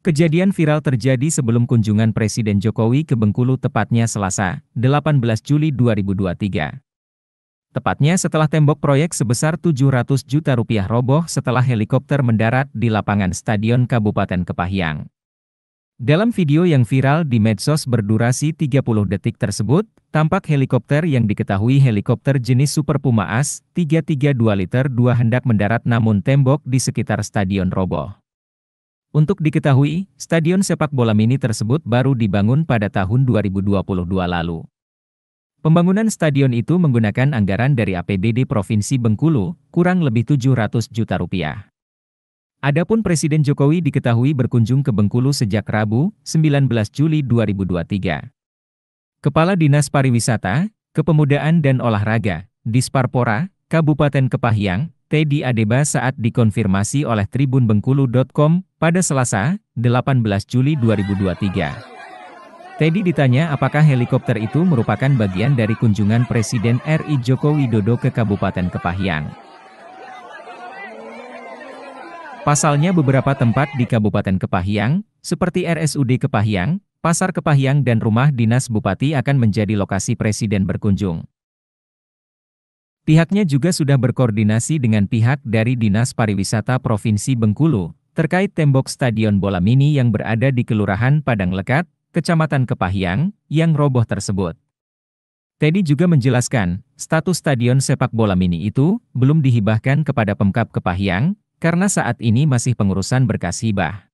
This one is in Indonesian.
Kejadian viral terjadi sebelum kunjungan Presiden Jokowi ke Bengkulu tepatnya Selasa, 18 Juli 2023. Tepatnya setelah tembok proyek sebesar 700 juta rupiah roboh setelah helikopter mendarat di lapangan Stadion Kabupaten Kepahyang. Dalam video yang viral di medsos berdurasi 30 detik tersebut, tampak helikopter yang diketahui helikopter jenis Super Puma As 332 liter 2 hendak mendarat namun tembok di sekitar stadion roboh. Untuk diketahui, stadion sepak bola mini tersebut baru dibangun pada tahun 2022 lalu. Pembangunan stadion itu menggunakan anggaran dari APBD Provinsi Bengkulu, kurang lebih 700 juta rupiah. Adapun Presiden Jokowi diketahui berkunjung ke Bengkulu sejak Rabu, 19 Juli 2023. Kepala Dinas Pariwisata, Kepemudaan dan Olahraga, Disparpora, Kabupaten Kepahyang, Teddy Adeba saat dikonfirmasi oleh Tribun Bengkulu.com pada Selasa, 18 Juli 2023. Teddy ditanya apakah helikopter itu merupakan bagian dari kunjungan Presiden RI Joko Widodo ke Kabupaten Kepahyang. Pasalnya beberapa tempat di Kabupaten Kepahyang, seperti RSUD Kepahyang, Pasar Kepahyang dan Rumah Dinas Bupati akan menjadi lokasi Presiden berkunjung. Pihaknya juga sudah berkoordinasi dengan pihak dari Dinas Pariwisata Provinsi Bengkulu terkait tembok Stadion Bola Mini yang berada di Kelurahan Padang Lekat, Kecamatan Kepahyang, yang roboh tersebut. Teddy juga menjelaskan, status Stadion Sepak Bola Mini itu belum dihibahkan kepada Pemkap Kepahyang, karena saat ini masih pengurusan berkas hibah.